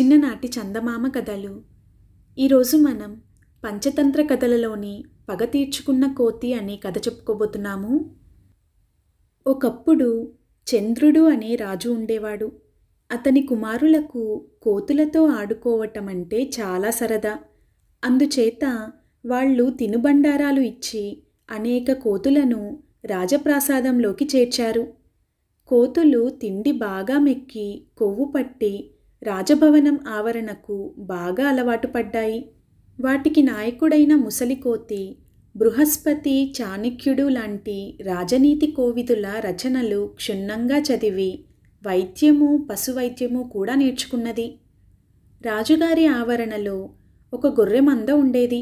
చిన్ననాటి చందమామ కథలు ఈరోజు మనం పంచతంత్ర కథలలోని పగ తీర్చుకున్న కోతి అనే కథ చెప్పుకోబోతున్నాము ఒకప్పుడు చంద్రుడు అనే రాజు ఉండేవాడు అతని కుమారులకు కోతులతో ఆడుకోవటం అంటే చాలా సరదా అందుచేత వాళ్ళు తినుబండారాలు ఇచ్చి అనేక కోతులను రాజప్రాసాదంలోకి చేర్చారు కోతులు తిండి బాగా మెక్కి కొవ్వు పట్టి రాజభవనం ఆవరణకు బాగా అలవాటు పడ్డాయి వాటికి నాయకుడైన ముసలికోతి బృహస్పతి చాణక్యుడు లాంటి రాజనీతి కోవిదుల రచనలు క్షుణ్ణంగా చదివి వైద్యము పశువైద్యము కూడా నేర్చుకున్నది రాజుగారి ఆవరణలో ఒక గొర్రె మంద ఉండేది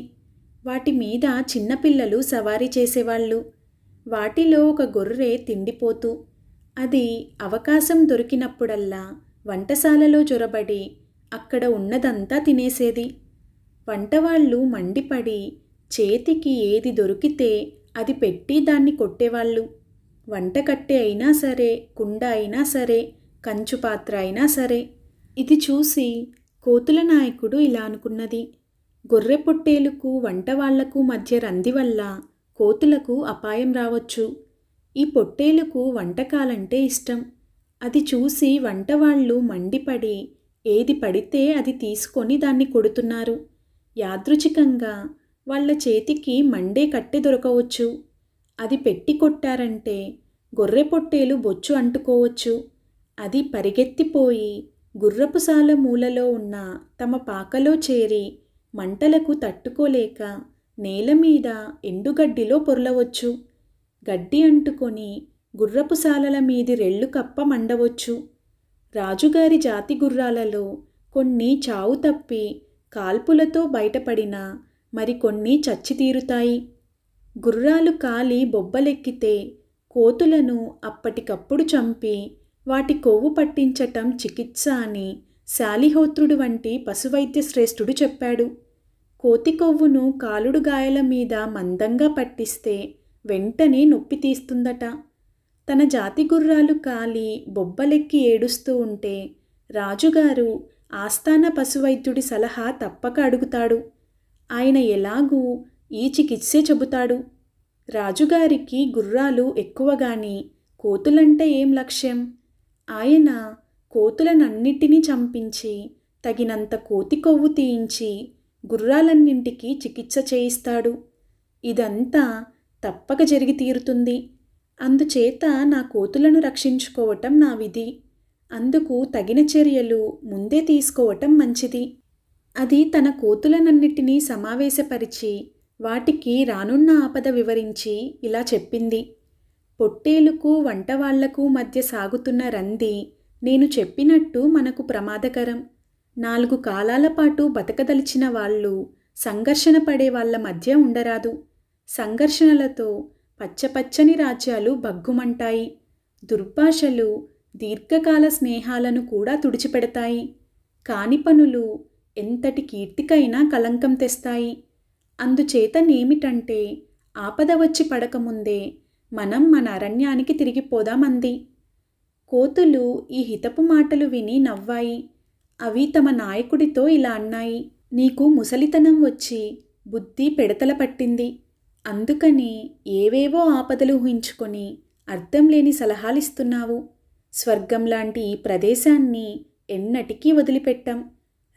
వాటి మీద చిన్నపిల్లలు సవారీ చేసేవాళ్ళు వాటిలో ఒక గొర్రె తిండిపోతూ అది అవకాశం దొరికినప్పుడల్లా వంటశాలలో చొరబడి అక్కడ ఉన్నదంతా తినేసేది వంటవాళ్ళు మండిపడి చేతికి ఏది దొరికితే అది పెట్టి దాన్ని కొట్టేవాళ్ళు వంటకట్టె అయినా సరే కుండ అయినా సరే కంచు పాత్ర అయినా సరే ఇది చూసి కోతుల నాయకుడు ఇలా అనుకున్నది గొర్రె పొట్టేలుకు వంటవాళ్లకు మధ్య రంది వల్ల కోతులకు అపాయం రావచ్చు ఈ పొట్టేలుకు వంటకాలంటే ఇష్టం అది చూసి వంటవాళ్లు మండిపడి ఏది పడితే అది తీసుకొని దాన్ని కొడుతున్నారు యాదృచికంగా వాళ్ళ చేతికి మండే కట్టె దొరకవచ్చు అది పెట్టి కొట్టారంటే గొర్రె పొట్టేలు బొచ్చు అంటుకోవచ్చు అది పరిగెత్తిపోయి గుర్రపుసాల మూలలో ఉన్న తమ పాకలో చేరి మంటలకు తట్టుకోలేక నేల మీద ఎండుగడ్డిలో పొరలవచ్చు గడ్డి అంటుకొని గుర్రపుశాలల మీది రెళ్ళు కప్ప మండవచ్చు రాజుగారి జాతి గుర్రాలలో కొన్ని చావు తప్పి కాల్పులతో బయటపడిన మరికొన్ని చచ్చితీరుతాయి గుర్రాలు కాలి బొబ్బలెక్కితే కోతులను అప్పటికప్పుడు చంపి వాటి కొవ్వు పట్టించటం చికిత్స అని శాలిహోత్రుడు వంటి పశువైద్య శ్రేష్ఠుడు చెప్పాడు కోతి కొవ్వును కాలుడు గాయల మీద మందంగా పట్టిస్తే వెంటనే నొప్పి తీస్తుందట తన జాతి గుర్రాలు కాలి బొబ్బలెక్కి ఏడుస్తూ ఉంటే రాజుగారు ఆస్థాన పశువైద్యుడి సలహా తప్పక అడుగుతాడు ఆయన ఎలాగూ ఈ చికిత్సే చెబుతాడు రాజుగారికి గుర్రాలు ఎక్కువగాని కోతులంటే ఏం లక్ష్యం ఆయన కోతులనన్నిటినీ చంపించి తగినంత కోతి కొవ్వు తీయించి గుర్రాలన్నింటికి చికిత్స చేయిస్తాడు ఇదంతా తప్పక జరిగి తీరుతుంది అందుచేత నా కోతులను రక్షించుకోవటం నా విధి అందుకు తగిన చర్యలు ముందే తీసుకోవటం మంచిది అది తన కోతులనన్నిటినీ సమావేశపరిచి వాటికి రానున్న ఆపద వివరించి ఇలా చెప్పింది పొట్టేలుకు వంటవాళ్లకు మధ్య సాగుతున్న రంది నేను చెప్పినట్టు మనకు ప్రమాదకరం నాలుగు కాలాల పాటు బతకదలిచిన వాళ్ళు సంఘర్షణ పడే వాళ్ళ మధ్య ఉండరాదు సంఘర్షణలతో పచ్చపచ్చని రాజ్యాలు భగ్గుమంటాయి దుర్భాషలు దీర్ఘకాల స్నేహాలను కూడా తుడిచిపెడతాయి కాని పనులు ఎంతటి కీర్తికైనా కలంకం తెస్తాయి అందుచేతనేమిటంటే ఆపద వచ్చి పడకముందే మనం మన అరణ్యానికి తిరిగిపోదామంది కోతులు ఈ హితపు మాటలు విని నవ్వాయి అవి తమ నాయకుడితో ఇలా అన్నాయి నీకు ముసలితనం వచ్చి బుద్ధి పెడతల పట్టింది అందుకని ఏవేవో ఆపదలు ఊహించుకొని అర్థం లేని సలహాలిస్తున్నావు స్వర్గం లాంటి ఈ ప్రదేశాన్ని ఎన్నటికీ వదిలిపెట్టం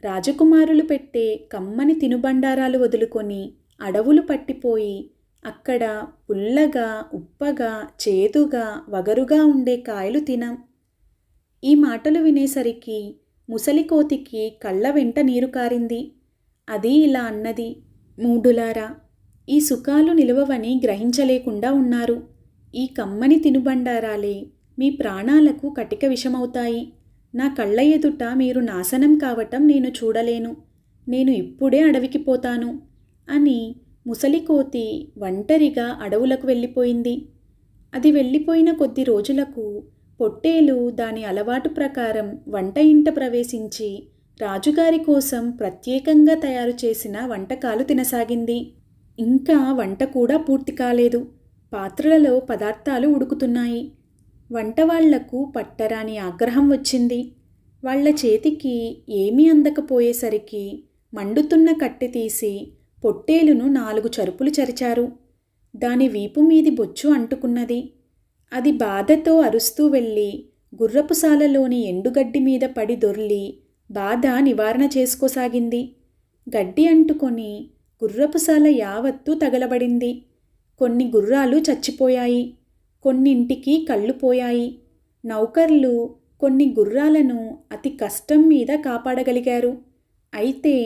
రాజకుమారులు పెట్టే కమ్మని తినుబండారాలు వదులుకొని అడవులు పట్టిపోయి అక్కడ పుల్లగా ఉప్పగా చేదుగా వగరుగా ఉండే కాయలు తినాం ఈ మాటలు వినేసరికి ముసలికోతికి కళ్ళ వెంట నీరు కారింది అది ఇలా అన్నది మూడులారా ఈ సుఖాలు నిలవవని గ్రహించలేకుండా ఉన్నారు ఈ కమ్మని తినుబండారాలే మీ ప్రాణాలకు కటిక విషమవుతాయి నా కళ్ళ ఎదుట మీరు నాశనం కావటం నేను చూడలేను నేను ఇప్పుడే అడవికి పోతాను అని ముసలికోతి ఒంటరిగా అడవులకు వెళ్ళిపోయింది అది వెళ్ళిపోయిన కొద్ది రోజులకు పొట్టేలు దాని అలవాటు ప్రకారం వంట ఇంట ప్రవేశించి రాజుగారి కోసం ప్రత్యేకంగా తయారు చేసిన వంటకాలు తినసాగింది ఇంకా వంట కూడా పూర్తి కాలేదు పాత్రలలో పదార్థాలు ఉడుకుతున్నాయి వంట వాళ్లకు పట్టరాని ఆగ్రహం వచ్చింది వాళ్ల చేతికి ఏమీ అందకపోయేసరికి మండుతున్న కట్టె తీసి పొట్టేలును నాలుగు చరుపులు చరిచారు దాని వీపు మీది బొచ్చు అంటుకున్నది అది బాధతో అరుస్తూ వెళ్ళి గుర్రపుసాలలోని ఎండుగడ్డి మీద పడి దొర్లి బాధ నివారణ చేసుకోసాగింది గడ్డి అంటుకొని గుర్రపుసాల యావత్తూ తగలబడింది కొన్ని గుర్రాలు చచ్చిపోయాయి కొన్నింటికి కళ్ళు పోయాయి నౌకర్లు కొన్ని గుర్రాలను అతి కష్టం మీద కాపాడగలిగారు అయితే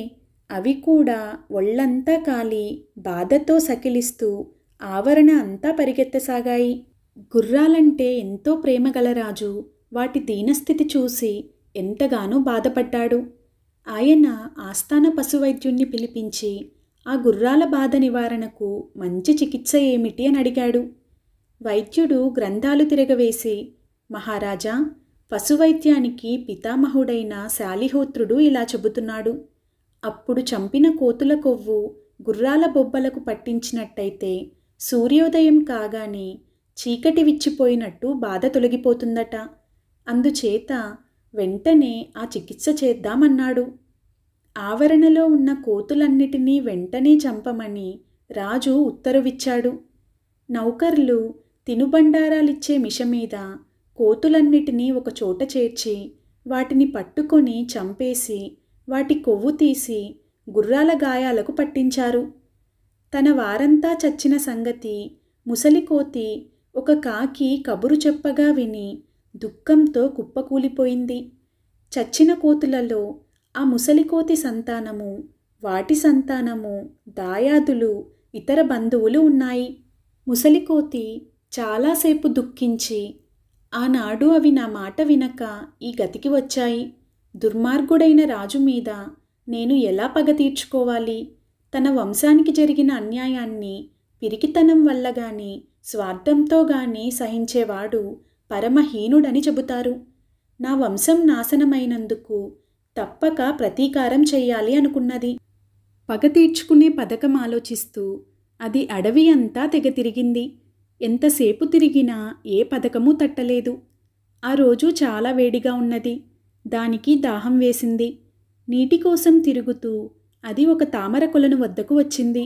అవి కూడా ఒళ్ళంతా కాలి బాధతో సకిలిస్తూ ఆవరణ అంతా పరిగెత్తసాగాయి గుర్రాలంటే ఎంతో ప్రేమగల రాజు వాటి దీనస్థితి చూసి ఎంతగానో బాధపడ్డాడు ఆయన ఆస్థాన పశువైద్యుణ్ణి పిలిపించి ఆ గుర్రాల బాధ నివారణకు మంచి చికిత్స ఏమిటి అని అడిగాడు వైద్యుడు గ్రంథాలు తిరగవేసి మహారాజా పశువైద్యానికి పితామహుడైన శాలిహోత్రుడు ఇలా చెబుతున్నాడు అప్పుడు చంపిన కోతుల కొవ్వు గుర్రాల బొబ్బలకు పట్టించినట్టయితే సూర్యోదయం కాగానే చీకటి విచ్చిపోయినట్టు బాధ తొలగిపోతుందట అందుచేత వెంటనే ఆ చికిత్స చేద్దామన్నాడు ఆవరణలో ఉన్న కోతులన్నిటినీ వెంటనే చంపమని రాజు ఉత్తరువిచ్చాడు నౌకర్లు తినుబండారాలిచ్చే మీద కోతులన్నిటినీ ఒకచోట చేర్చి వాటిని పట్టుకొని చంపేసి వాటి కొవ్వు తీసి గుర్రాల గాయాలకు పట్టించారు తన వారంతా చచ్చిన సంగతి ముసలికోతి ఒక కాకి కబురు చెప్పగా విని దుఃఖంతో కుప్పకూలిపోయింది చచ్చిన కోతులలో ఆ ముసలికోతి సంతానము వాటి సంతానము దాయాదులు ఇతర బంధువులు ఉన్నాయి ముసలికోతి చాలాసేపు దుఃఖించి ఆనాడు అవి నా మాట వినక ఈ గతికి వచ్చాయి దుర్మార్గుడైన రాజు మీద నేను ఎలా పగ తీర్చుకోవాలి తన వంశానికి జరిగిన అన్యాయాన్ని పిరికితనం వల్ల గాని స్వార్థంతో గాని సహించేవాడు పరమహీనుడని చెబుతారు నా వంశం నాశనమైనందుకు తప్పక ప్రతీకారం చెయ్యాలి అనుకున్నది పగ తీర్చుకునే పథకం ఆలోచిస్తూ అది అడవి అంతా తెగ తిరిగింది ఎంతసేపు తిరిగినా ఏ పథకమూ తట్టలేదు ఆ రోజు చాలా వేడిగా ఉన్నది దానికి దాహం వేసింది నీటి కోసం తిరుగుతూ అది ఒక తామర కొలను వద్దకు వచ్చింది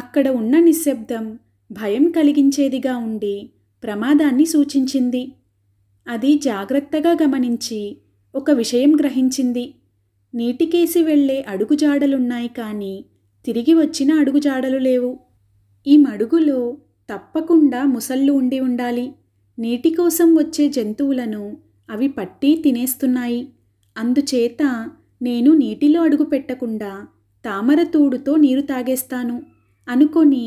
అక్కడ ఉన్న నిశ్శబ్దం భయం కలిగించేదిగా ఉండి ప్రమాదాన్ని సూచించింది అది జాగ్రత్తగా గమనించి ఒక విషయం గ్రహించింది నీటికేసి వెళ్ళే అడుగుజాడలున్నాయి కానీ తిరిగి వచ్చిన అడుగుజాడలు లేవు ఈ మడుగులో తప్పకుండా ముసళ్ళు ఉండి ఉండాలి నీటి కోసం వచ్చే జంతువులను అవి పట్టి తినేస్తున్నాయి అందుచేత నేను నీటిలో అడుగు పెట్టకుండా తామర తూడుతో నీరు తాగేస్తాను అనుకొని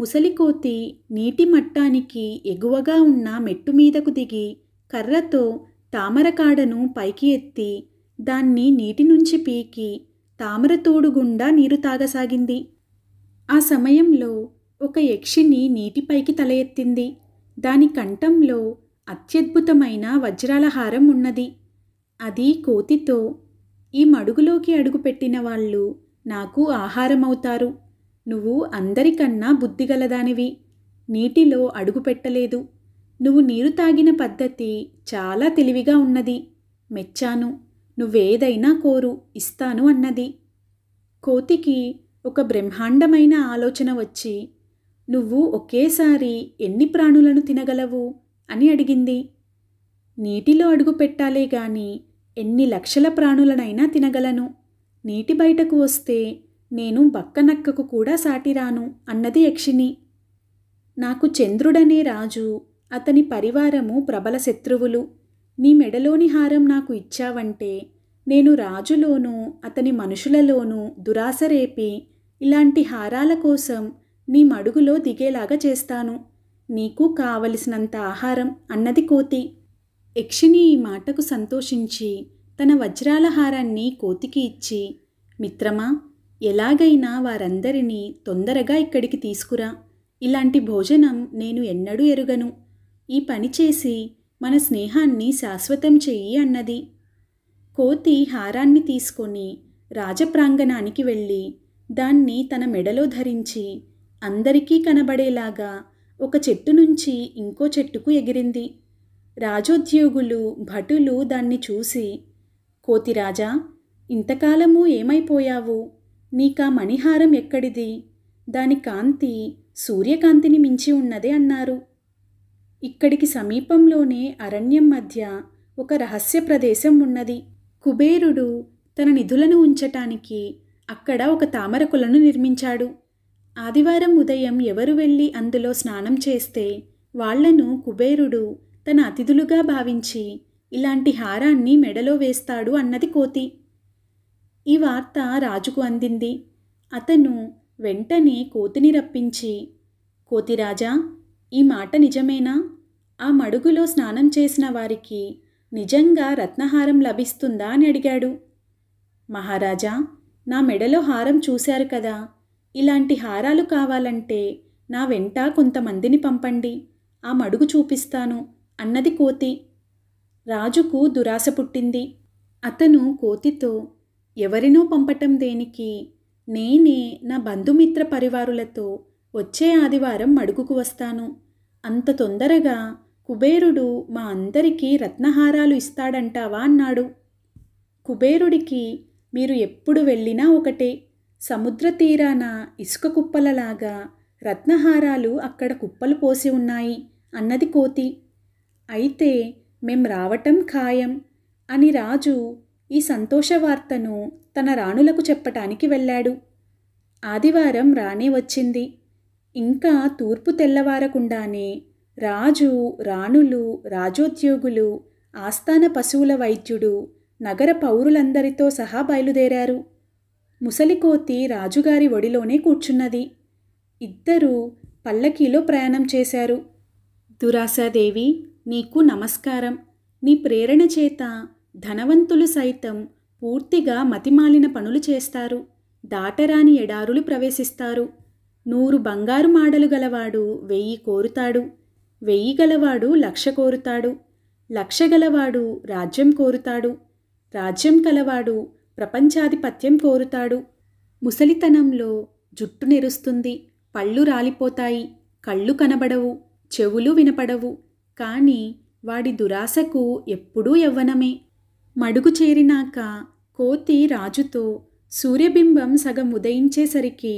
ముసలికోతి నీటి మట్టానికి ఎగువగా ఉన్న మెట్టు మీదకు దిగి కర్రతో తామరకాడను పైకి ఎత్తి దాన్ని నీటి నుంచి పీకి తామరతోడు గుండా నీరు తాగసాగింది ఆ సమయంలో ఒక యక్షిని నీటిపైకి తల ఎత్తింది దాని కంఠంలో అత్యద్భుతమైన వజ్రాల హారం ఉన్నది అది కోతితో ఈ మడుగులోకి అడుగుపెట్టిన వాళ్ళు నాకు ఆహారమవుతారు నువ్వు అందరికన్నా బుద్ధిగలదానివి నీటిలో అడుగు పెట్టలేదు నువ్వు నీరు తాగిన పద్ధతి చాలా తెలివిగా ఉన్నది మెచ్చాను నువ్వేదైనా కోరు ఇస్తాను అన్నది కోతికి ఒక బ్రహ్మాండమైన ఆలోచన వచ్చి నువ్వు ఒకేసారి ఎన్ని ప్రాణులను తినగలవు అని అడిగింది నీటిలో అడుగు పెట్టాలే గాని ఎన్ని లక్షల ప్రాణులనైనా తినగలను నీటి బయటకు వస్తే నేను బక్కనక్కకు కూడా సాటిరాను అన్నది యక్షిణి నాకు చంద్రుడనే రాజు అతని పరివారము ప్రబల శత్రువులు నీ మెడలోని హారం నాకు ఇచ్చావంటే నేను రాజులోనూ అతని మనుషులలోనూ దురాశ రేపి ఇలాంటి హారాల కోసం నీ మడుగులో దిగేలాగా చేస్తాను నీకు కావలసినంత ఆహారం అన్నది కోతి యక్షిని ఈ మాటకు సంతోషించి తన వజ్రాల హారాన్ని కోతికి ఇచ్చి మిత్రమా ఎలాగైనా వారందరినీ తొందరగా ఇక్కడికి తీసుకురా ఇలాంటి భోజనం నేను ఎన్నడూ ఎరుగను ఈ పని చేసి మన స్నేహాన్ని శాశ్వతం చెయ్యి అన్నది కోతి హారాన్ని తీసుకొని రాజప్రాంగణానికి వెళ్ళి దాన్ని తన మెడలో ధరించి అందరికీ కనబడేలాగా ఒక చెట్టు నుంచి ఇంకో చెట్టుకు ఎగిరింది రాజోద్యోగులు భటులు దాన్ని చూసి కోతిరాజా ఇంతకాలము ఏమైపోయావు నీకా మణిహారం ఎక్కడిది దాని కాంతి సూర్యకాంతిని మించి ఉన్నదే అన్నారు ఇక్కడికి సమీపంలోనే అరణ్యం మధ్య ఒక రహస్య ప్రదేశం ఉన్నది కుబేరుడు తన నిధులను ఉంచటానికి అక్కడ ఒక తామరకులను నిర్మించాడు ఆదివారం ఉదయం ఎవరు వెళ్ళి అందులో స్నానం చేస్తే వాళ్లను కుబేరుడు తన అతిథులుగా భావించి ఇలాంటి హారాన్ని మెడలో వేస్తాడు అన్నది కోతి ఈ వార్త రాజుకు అందింది అతను వెంటనే కోతిని రప్పించి కోతిరాజా ఈ మాట నిజమేనా ఆ మడుగులో స్నానం చేసిన వారికి నిజంగా రత్నహారం లభిస్తుందా అని అడిగాడు మహారాజా నా మెడలో హారం చూశారు కదా ఇలాంటి హారాలు కావాలంటే నా వెంట కొంతమందిని పంపండి ఆ మడుగు చూపిస్తాను అన్నది కోతి రాజుకు దురాశ పుట్టింది అతను కోతితో ఎవరినో పంపటం దేనికి నేనే నా బంధుమిత్ర పరివారులతో వచ్చే ఆదివారం మడుగుకు వస్తాను అంత తొందరగా కుబేరుడు మా అందరికీ రత్నహారాలు ఇస్తాడంటావా అన్నాడు కుబేరుడికి మీరు ఎప్పుడు వెళ్ళినా ఒకటే సముద్ర తీరాన ఇసుక కుప్పలలాగా రత్నహారాలు అక్కడ కుప్పలు పోసి ఉన్నాయి అన్నది కోతి అయితే మేం రావటం ఖాయం అని రాజు ఈ సంతోష వార్తను తన రాణులకు చెప్పటానికి వెళ్ళాడు ఆదివారం రానే వచ్చింది ఇంకా తూర్పు తెల్లవారకుండానే రాజు రాణులు రాజోద్యోగులు ఆస్థాన పశువుల వైద్యుడు నగర పౌరులందరితో సహా బయలుదేరారు ముసలికోతి రాజుగారి ఒడిలోనే కూర్చున్నది ఇద్దరూ పల్లకీలో ప్రయాణం చేశారు దురాసాదేవి నీకు నమస్కారం నీ ప్రేరణ చేత ధనవంతులు సైతం పూర్తిగా మతిమాలిన పనులు చేస్తారు దాటరాని ఎడారులు ప్రవేశిస్తారు నూరు బంగారు మాడలు గలవాడు వెయ్యి కోరుతాడు వెయ్యి గలవాడు లక్ష కోరుతాడు లక్ష గలవాడు రాజ్యం కోరుతాడు రాజ్యం కలవాడు ప్రపంచాధిపత్యం కోరుతాడు ముసలితనంలో జుట్టు నెరుస్తుంది పళ్ళు రాలిపోతాయి కళ్ళు కనబడవు చెవులు వినపడవు కానీ వాడి దురాశకు ఎప్పుడూ యవ్వనమే మడుగు చేరినాక కోతి రాజుతో సూర్యబింబం సగం ఉదయించేసరికి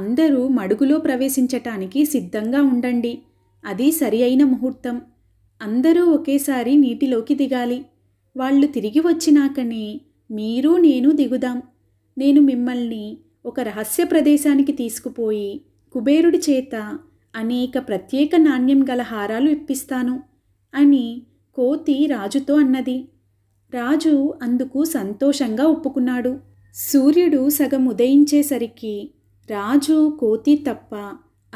అందరూ మడుగులో ప్రవేశించటానికి సిద్ధంగా ఉండండి అది సరి అయిన ముహూర్తం అందరూ ఒకేసారి నీటిలోకి దిగాలి వాళ్ళు తిరిగి వచ్చినాకనే మీరు నేను దిగుదాం నేను మిమ్మల్ని ఒక రహస్య ప్రదేశానికి తీసుకుపోయి కుబేరుడి చేత అనేక ప్రత్యేక నాణ్యం గల హారాలు ఇప్పిస్తాను అని కోతి రాజుతో అన్నది రాజు అందుకు సంతోషంగా ఒప్పుకున్నాడు సూర్యుడు సగం ఉదయించేసరికి రాజు కోతి తప్ప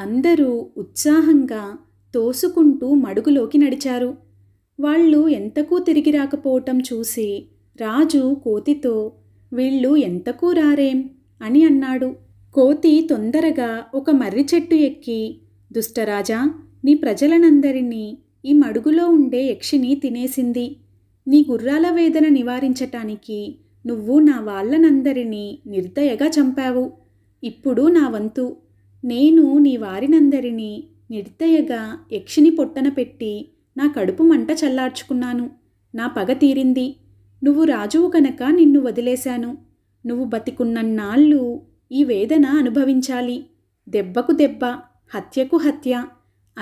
అందరూ ఉత్సాహంగా తోసుకుంటూ మడుగులోకి నడిచారు వాళ్ళు ఎంతకూ తిరిగి రాకపోవటం చూసి రాజు కోతితో వీళ్ళు ఎంతకూ రారేం అని అన్నాడు కోతి తొందరగా ఒక మర్రి చెట్టు ఎక్కి దుష్టరాజా నీ ప్రజలనందరినీ ఈ మడుగులో ఉండే యక్షిని తినేసింది నీ గుర్రాల వేదన నివారించటానికి నువ్వు నా వాళ్ళనందరినీ నిర్దయగా చంపావు ఇప్పుడు నా వంతు నేను నీ వారినందరినీ నిర్దయగా యక్షిని పొట్టన పెట్టి నా కడుపు మంట చల్లార్చుకున్నాను నా పగ తీరింది నువ్వు రాజువు కనుక నిన్ను వదిలేశాను నువ్వు బతికున్నన్నాళ్ళు ఈ వేదన అనుభవించాలి దెబ్బకు దెబ్బ హత్యకు హత్య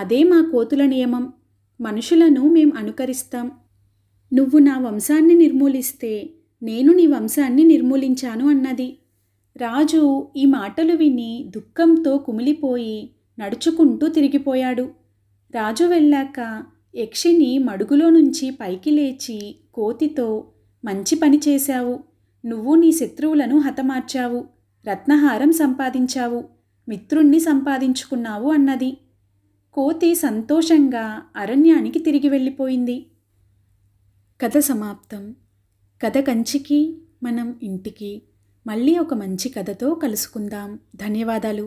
అదే మా కోతుల నియమం మనుషులను మేం అనుకరిస్తాం నువ్వు నా వంశాన్ని నిర్మూలిస్తే నేను నీ వంశాన్ని నిర్మూలించాను అన్నది రాజు ఈ మాటలు విని దుఃఖంతో కుమిలిపోయి నడుచుకుంటూ తిరిగిపోయాడు రాజు వెళ్ళాక యక్షిని మడుగులో నుంచి పైకి లేచి కోతితో మంచి పని చేశావు నువ్వు నీ శత్రువులను హతమార్చావు రత్నహారం సంపాదించావు మిత్రుణ్ణి సంపాదించుకున్నావు అన్నది కోతి సంతోషంగా అరణ్యానికి తిరిగి వెళ్ళిపోయింది కథ సమాప్తం కథ కంచికి మనం ఇంటికి మళ్ళీ ఒక మంచి కథతో కలుసుకుందాం ధన్యవాదాలు